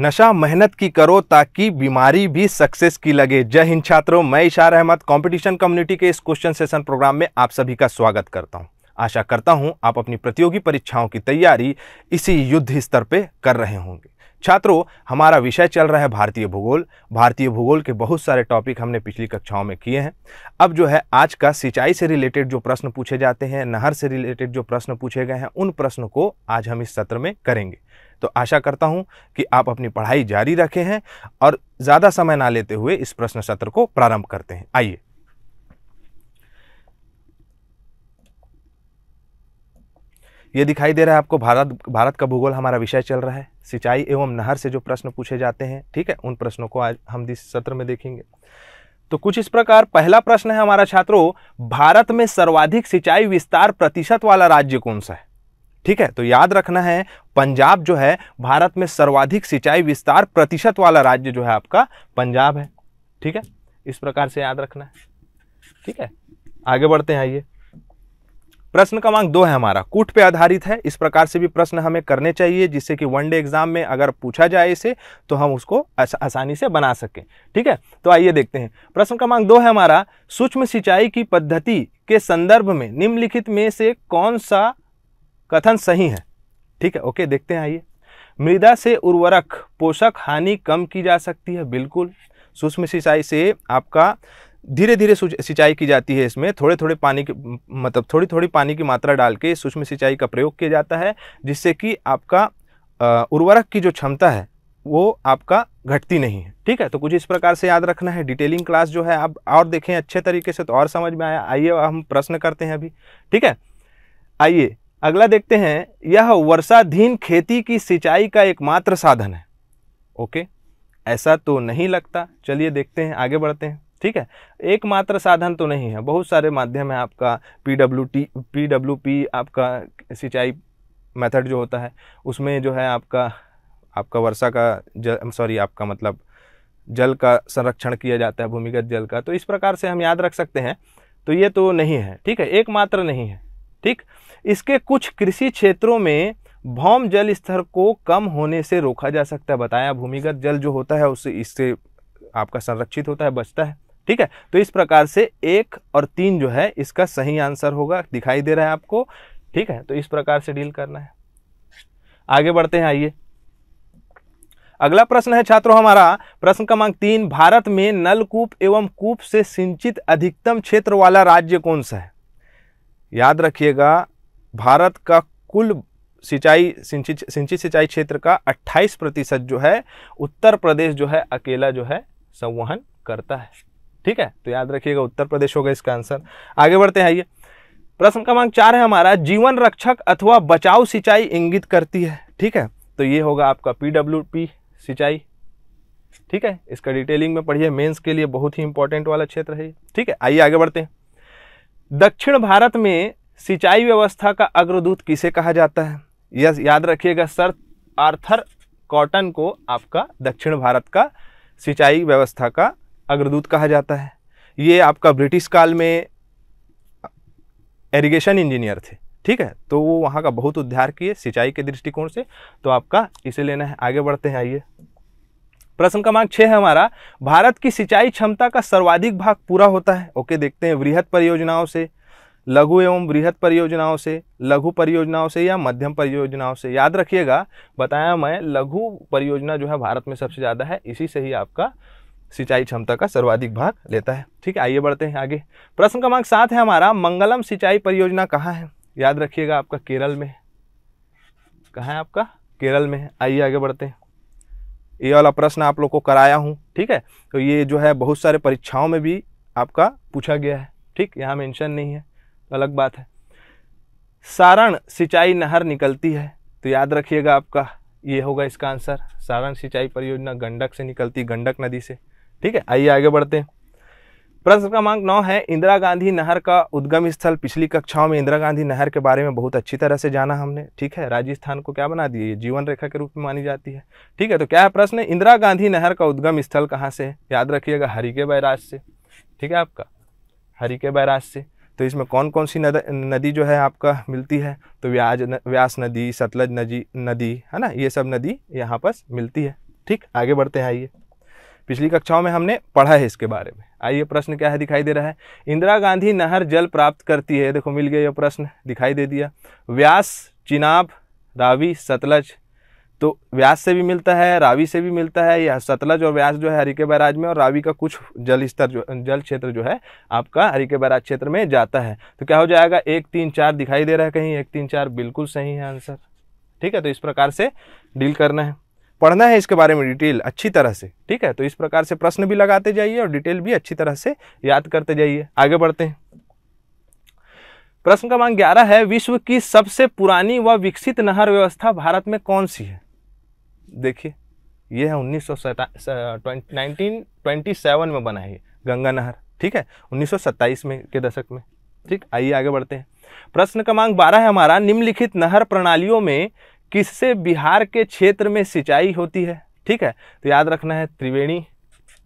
नशा मेहनत की करो ताकि बीमारी भी सक्सेस की लगे जय हिंद छात्रों मैं इशार अहमद कंपटीशन कम्युनिटी के इस क्वेश्चन सेशन प्रोग्राम में आप सभी का स्वागत करता हूं आशा करता हूं आप अपनी प्रतियोगी परीक्षाओं की तैयारी इसी युद्ध स्तर पे कर रहे होंगे छात्रों हमारा विषय चल रहा है भारतीय भूगोल भारतीय भूगोल के बहुत सारे टॉपिक हमने पिछली कक्षाओं में किए हैं अब जो है आज का सिंचाई से रिलेटेड जो प्रश्न पूछे जाते हैं नहर से रिलेटेड जो प्रश्न पूछे गए हैं उन प्रश्नों को आज हम इस सत्र में करेंगे तो आशा करता हूँ कि आप अपनी पढ़ाई जारी रखे हैं और ज़्यादा समय ना लेते हुए इस प्रश्न सत्र को प्रारंभ करते हैं आइए ये दिखाई दे रहा है आपको भारत भारत का भूगोल हमारा विषय चल रहा है सिंचाई एवं नहर से जो प्रश्न पूछे जाते हैं ठीक है उन प्रश्नों को आज हम इस सत्र में देखेंगे तो कुछ इस प्रकार पहला प्रश्न है हमारा छात्रों भारत में सर्वाधिक सिंचाई विस्तार प्रतिशत वाला राज्य कौन सा है ठीक है तो याद रखना है पंजाब जो है भारत में सर्वाधिक सिंचाई विस्तार प्रतिशत वाला राज्य जो है आपका पंजाब है ठीक है इस प्रकार से याद रखना है ठीक है आगे बढ़ते हैं आइए प्रश्न क्रमांक दो है हमारा कूट पे आधारित है इस प्रकार से भी प्रश्न हमें करने चाहिए जिससे कि वन डे एग्जाम में अगर पूछा जाए इसे तो हम उसको आसानी से बना सकें ठीक है तो आइए देखते हैं प्रश्न क्रमांक दो है हमारा सूक्ष्म सिंचाई की पद्धति के संदर्भ में निम्नलिखित में से कौन सा कथन सही है ठीक है ओके देखते हैं आइए मृदा से उर्वरक पोषक हानि कम की जा सकती है बिल्कुल सूक्ष्म सिंचाई से आपका धीरे धीरे सिंचाई की जाती है इसमें थोड़े थोड़े पानी की मतलब थोड़ी थोड़ी पानी की मात्रा डाल के सूक्ष्म सिंचाई का प्रयोग किया जाता है जिससे कि आपका उर्वरक की जो क्षमता है वो आपका घटती नहीं है ठीक है तो कुछ इस प्रकार से याद रखना है डिटेलिंग क्लास जो है आप और देखें अच्छे तरीके से तो और समझ में आया आइए हम प्रश्न करते हैं अभी ठीक है आइए अगला देखते हैं यह वर्षाधीन खेती की सिंचाई का एकमात्र साधन है ओके ऐसा तो नहीं लगता चलिए देखते हैं आगे बढ़ते हैं ठीक है एकमात्र साधन तो नहीं है बहुत सारे माध्यम है आपका P W T P W P आपका सिंचाई मेथड जो होता है उसमें जो है आपका आपका वर्षा का जल सॉरी आपका मतलब जल का संरक्षण किया जाता है भूमिगत जल का तो इस प्रकार से हम याद रख सकते हैं तो ये तो नहीं है ठीक है एकमात्र नहीं है ठीक इसके कुछ कृषि क्षेत्रों में भौम जल स्तर को कम होने से रोका जा सकता है बताया भूमिगत जल जो होता है उससे इससे आपका संरक्षित होता है बचता है ठीक है तो इस प्रकार से एक और तीन जो है इसका सही आंसर होगा दिखाई दे रहा है आपको ठीक है तो इस प्रकार से डील करना है आगे बढ़ते हैं आइए अगला प्रश्न है छात्रों हमारा प्रश्न क्रमांक तीन भारत में नलकूप एवं कूप से सिंचित अधिकतम क्षेत्र वाला राज्य कौन सा है याद रखिएगा भारत का कुल सिंचाई सिंचित सिंचाई क्षेत्र का 28 प्रतिशत जो है उत्तर प्रदेश जो है अकेला जो है संवहन करता है ठीक है तो याद रखिएगा उत्तर प्रदेश होगा इसका आंसर आगे बढ़ते हैं आइए प्रश्न क्रमांक चार है हमारा जीवन रक्षक अथवा बचाव सिंचाई इंगित करती है ठीक है तो ये होगा आपका पी सिंचाई ठीक है इसका डिटेलिंग में पढ़िए मेंस के लिए बहुत ही इंपॉर्टेंट वाला क्षेत्र है ठीक है आइए आगे बढ़ते हैं दक्षिण भारत में सिंचाई व्यवस्था का अग्रदूत किसे कहा जाता है यस याद रखिएगा सर आर्थर कॉटन को आपका दक्षिण भारत का सिंचाई व्यवस्था का अग्रदूत कहा जाता है ये आपका ब्रिटिश काल में एरिगेशन इंजीनियर थे ठीक है तो वो वहाँ का बहुत उद्धार किए सिंचाई के दृष्टिकोण से तो आपका इसे लेना है आगे बढ़ते हैं आइए प्रश्न क्रमांक छह है हमारा भारत की सिंचाई क्षमता का सर्वाधिक भाग पूरा होता है ओके देखते हैं वृहत परियोजनाओं से लघु एवं वृहत परियोजनाओं से लघु परियोजनाओं से या मध्यम परियोजनाओं से याद रखिएगा बताया मैं लघु परियोजना जो है भारत में सबसे ज़्यादा है इसी से ही आपका सिंचाई क्षमता का सर्वाधिक भाग लेता है ठीक है आइए बढ़ते हैं आगे प्रश्न क्रमांक सात है हमारा मंगलम सिंचाई परियोजना कहाँ है याद रखिएगा आपका केरल में कहाँ है आपका केरल में आइए आगे बढ़ते हैं ये वाला प्रश्न आप लोग को कराया हूँ ठीक है तो ये जो है बहुत सारे परीक्षाओं में भी आपका पूछा गया है ठीक यहाँ मेंशन नहीं है तो अलग बात है सारण सिंचाई नहर निकलती है तो याद रखिएगा आपका ये होगा इसका आंसर सारण सिंचाई परियोजना गंडक से निकलती गंडक नदी से ठीक है आइए आगे बढ़ते हैं प्रश्न क्रमांक नौ है इंदिरा गांधी नहर का उद्गम स्थल पिछली कक्षाओं में इंदिरा गांधी नहर के बारे में बहुत अच्छी तरह से जाना हमने ठीक है राजस्थान को क्या बना दिया ये जीवन रेखा के रूप में मानी जाती है ठीक है तो क्या है प्रश्न इंदिरा गांधी नहर का उद्गम स्थल कहाँ से है याद रखिएगा हरिके बैराज से ठीक है आपका हरिके बैराज से तो इसमें कौन कौन सी नद, नदी जो है आपका मिलती है तो व्याज न, व्यास नदी सतलज नदी नदी है ना ये सब नदी यहाँ पर मिलती है ठीक आगे बढ़ते हैं आइए पिछली कक्षाओं में हमने पढ़ा है इसके बारे में आइए प्रश्न क्या है दिखाई दे रहा है इंदिरा गांधी नहर जल प्राप्त करती है देखो मिल गया यह प्रश्न दिखाई दे दिया व्यास चिनाब रावी सतलज तो व्यास से भी मिलता है रावी से भी मिलता है यह सतलज और व्यास जो है हरिके बैराज में और रावी का कुछ जल स्तर जो जल क्षेत्र जो है आपका हरिके बैराज क्षेत्र में जाता है तो क्या हो जाएगा एक तीन चार दिखाई दे रहा है कहीं एक तीन चार बिल्कुल सही है आंसर ठीक है तो इस प्रकार से डील करना है पढ़ना है इसके बारे में डिटेल अच्छी तरह से ठीक है तो इस प्रकार से प्रश्न भी लगाते जाइए और डिटेल भी अच्छी तरह से याद करते जाइए आगे बढ़ते हैं प्रश्न का मांग ग्यारह है विश्व की सबसे पुरानी व विकसित नहर व्यवस्था भारत में कौन सी है देखिए यह है उन्नीस सौ में बना है गंगा नहर ठीक है उन्नीस में के दशक में ठीक आइए आगे बढ़ते हैं प्रश्न क्रमांक बारह है हमारा निम्नलिखित नहर प्रणालियों में किससे बिहार के क्षेत्र में सिंचाई होती है ठीक है तो याद रखना है त्रिवेणी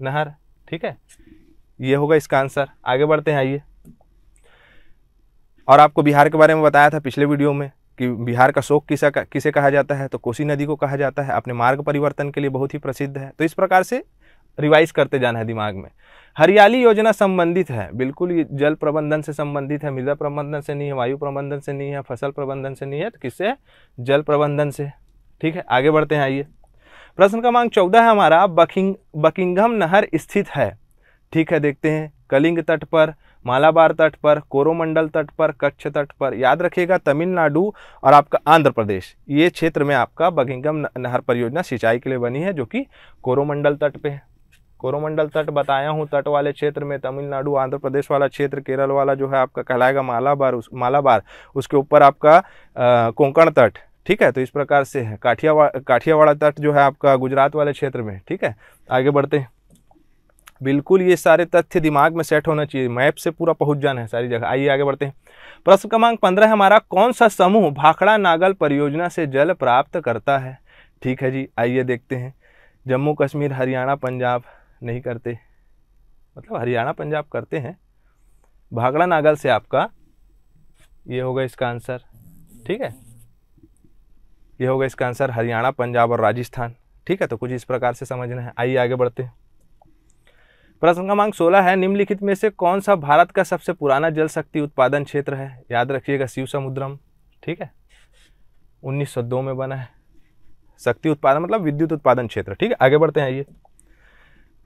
नहर ठीक है ये होगा इसका आंसर आगे बढ़ते हैं आइए और आपको बिहार के बारे में बताया था पिछले वीडियो में कि बिहार का शोक किसा किसे कहा जाता है तो कोसी नदी को कहा जाता है अपने मार्ग परिवर्तन के लिए बहुत ही प्रसिद्ध है तो इस प्रकार से रिवाइज करते जाना है दिमाग में हरियाली योजना संबंधित है बिल्कुल ये जल प्रबंधन से संबंधित है मृदा प्रबंधन से नहीं है वायु प्रबंधन से नहीं है फसल प्रबंधन से नहीं है तो किससे जल प्रबंधन से ठीक है आगे बढ़ते हैं आइए प्रश्न क्रमांक चौदह है हमारा बकिंग बकिंगम नहर स्थित है ठीक है देखते हैं कलिंग तट पर मालाबार तट पर कोरोमंडल तट पर कच्छ तट पर याद रखिएगा तमिलनाडु और आपका आंध्र प्रदेश ये क्षेत्र में आपका बकिंगम नहर परियोजना सिंचाई के लिए बनी है जो कि कोरोमंडल तट पे है कोरोमंडल तट बताया हूँ तट वाले क्षेत्र में तमिलनाडु आंध्र प्रदेश वाला क्षेत्र केरल वाला जो है आपका कहलाएगा मालाबार उस मालाबार उसके ऊपर आपका कोंकण तट ठीक है तो इस प्रकार से है काठियावा काठियावाड़ा तट जो है आपका गुजरात वाले क्षेत्र में ठीक है आगे बढ़ते हैं बिल्कुल ये सारे तथ्य दिमाग में सेट होना चाहिए मैप से पूरा पहुंच जाना है सारी जगह आइए आगे बढ़ते हैं प्रश्न क्रमांक पंद्रह हमारा कौन सा समूह भाखड़ा नागल परियोजना से जल प्राप्त करता है ठीक है जी आइए देखते हैं जम्मू कश्मीर हरियाणा पंजाब नहीं करते मतलब हरियाणा पंजाब करते हैं भागड़ा नागल से आपका ये होगा इसका आंसर ठीक है ये होगा इसका आंसर हरियाणा पंजाब और राजस्थान ठीक है तो कुछ इस प्रकार से समझना है आइए आगे बढ़ते हैं प्रश्न क्रमांक सोलह है निम्नलिखित में से कौन सा भारत का सबसे पुराना जल शक्ति उत्पादन क्षेत्र है याद रखिएगा शिव समुद्रम ठीक है 1902 में बना है शक्ति उत्पादन मतलब विद्युत उत्पादन क्षेत्र ठीक है आगे बढ़ते हैं आइए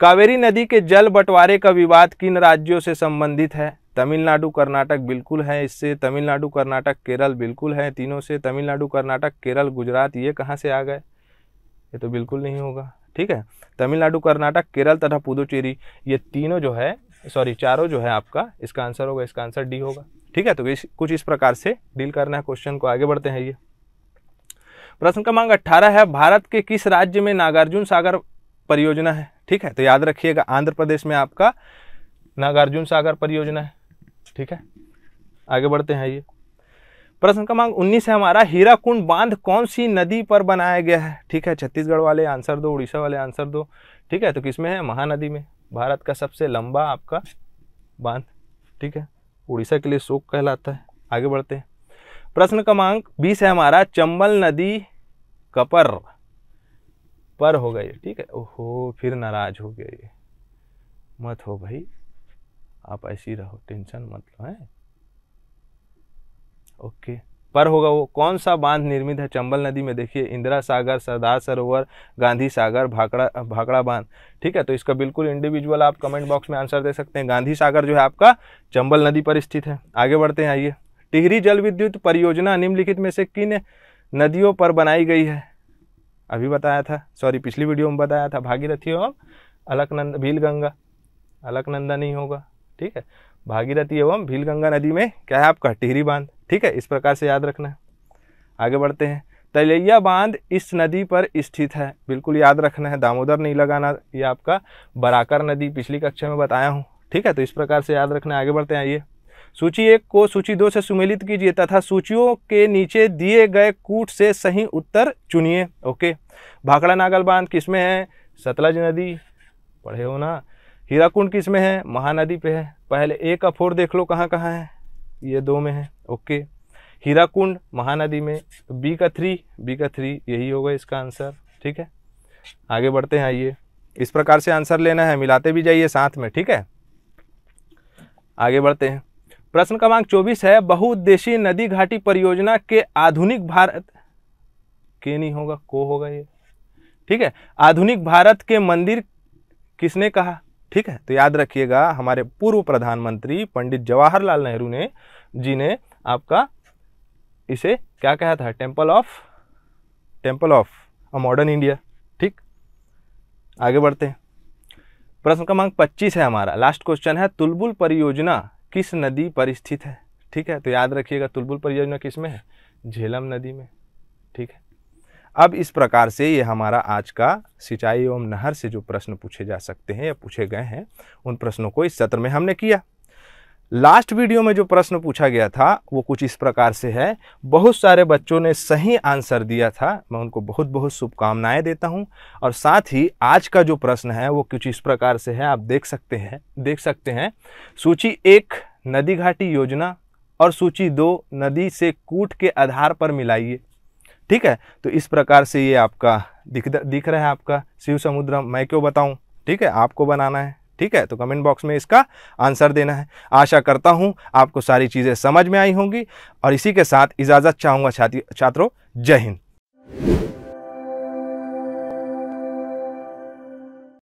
कावेरी नदी के जल बंटवारे का विवाद किन राज्यों से संबंधित है तमिलनाडु कर्नाटक बिल्कुल है इससे तमिलनाडु कर्नाटक केरल बिल्कुल है तीनों से तमिलनाडु कर्नाटक केरल गुजरात ये कहाँ से आ गए ये तो बिल्कुल नहीं होगा ठीक है तमिलनाडु कर्नाटक केरल तथा पुदुचेरी ये तीनों जो है सॉरी चारों जो है आपका इसका आंसर होगा इसका आंसर डी होगा ठीक है तो इस, कुछ इस प्रकार से डील करना है क्वेश्चन को आगे बढ़ते हैं ये प्रश्न क्रमांक अट्ठारह है भारत के किस राज्य में नागार्जुन सागर परियोजना है ठीक है तो याद रखिएगा आंध्र प्रदेश में आपका नागार्जुन सागर परियोजना है ठीक है आगे बढ़ते हैं ये प्रश्न क्रमांक 19 है हमारा हीराकुंड बांध कौन सी नदी पर बनाया गया है ठीक है छत्तीसगढ़ वाले आंसर दो उड़ीसा वाले आंसर दो ठीक है तो किसमें है महानदी में भारत का सबसे लंबा आपका बांध ठीक है उड़ीसा के लिए शोक कहलाता है आगे बढ़ते हैं प्रश्न क्रमांक बीस है हमारा चंबल नदी कपर पर हो ये ठीक है ओहो फिर नाराज हो गए ये मत हो भाई आप ऐसी रहो टेंशन मत लो है ओके पर होगा वो कौन सा बांध निर्मित है चंबल नदी में देखिए इंदिरा सागर सरदार सरोवर गांधी सागर भाकड़ा भाकड़ा बांध ठीक है तो इसका बिल्कुल इंडिविजुअल आप कमेंट बॉक्स में आंसर दे सकते हैं गांधी सागर जो है आपका चंबल नदी पर स्थित है आगे बढ़ते हैं आइए टिहरी जल विद्युत परियोजना निम्नलिखित में से किन नदियों पर बनाई गई है अभी बताया था सॉरी पिछली वीडियो में बताया था भागीरथी एवं अलकनंद भील गंगा अलकनंदा नहीं होगा ठीक है भागीरथी एवं भील गंगा नदी में क्या है आपका टिहरी बांध ठीक है इस प्रकार से याद रखना है आगे बढ़ते हैं तलैया बांध इस नदी पर स्थित है बिल्कुल याद रखना है दामोदर नहीं लगाना ये आपका बराकर नदी पिछली कक्षा में बताया हूँ ठीक है तो इस प्रकार से याद रखना है आगे बढ़ते हैं आइए सूची एक को सूची दो से सुमेलित कीजिए तथा सूचियों के नीचे दिए गए कूट से सही उत्तर चुनिए ओके भाखड़ा नागल बांध किस में है सतलज नदी पढ़े हो ना हीराकुंड किस में है महानदी पे है पहले ए का फोर देख लो कहाँ कहाँ है ये दो में है ओके हीराकुंड महानदी में बी का थ्री बी का थ्री यही होगा इसका आंसर ठीक है आगे बढ़ते हैं आइए इस प्रकार से आंसर लेना है मिलाते भी जाइए साथ में ठीक है आगे बढ़ते हैं प्रश्न क्रमांक चौबीस है बहुउद्देशीय नदी घाटी परियोजना के आधुनिक भारत के नहीं होगा को होगा ये ठीक है आधुनिक भारत के मंदिर किसने कहा ठीक है तो याद रखिएगा हमारे पूर्व प्रधानमंत्री पंडित जवाहरलाल नेहरू ने जी ने आपका इसे क्या कहा था temple of temple of a modern India ठीक आगे बढ़ते हैं प्रश्न क्रमांक 25 है हमारा लास्ट क्वेश्चन है तुलबुल परियोजना किस नदी पर स्थित है ठीक है तो याद रखिएगा तुलबुल परियोजना किस में है झेलम नदी में ठीक है अब इस प्रकार से ये हमारा आज का सिंचाई एवं नहर से जो प्रश्न पूछे जा सकते हैं या पूछे गए हैं उन प्रश्नों को इस सत्र में हमने किया लास्ट वीडियो में जो प्रश्न पूछा गया था वो कुछ इस प्रकार से है बहुत सारे बच्चों ने सही आंसर दिया था मैं उनको बहुत बहुत शुभकामनाएं देता हूं और साथ ही आज का जो प्रश्न है वो कुछ इस प्रकार से है आप देख सकते हैं देख सकते हैं सूची एक नदी घाटी योजना और सूची दो नदी से कूट के आधार पर मिलाइए ठीक है तो इस प्रकार से ये आपका दिख दिख रहा है आपका शिव समुद्र मैं क्यों बताऊँ ठीक है आपको बनाना है ठीक है तो कमेंट बॉक्स में इसका आंसर देना है आशा करता हूँ आपको सारी चीज़ें समझ में आई होंगी और इसी के साथ इजाज़त चाहूँगा छात्रों जय हिंद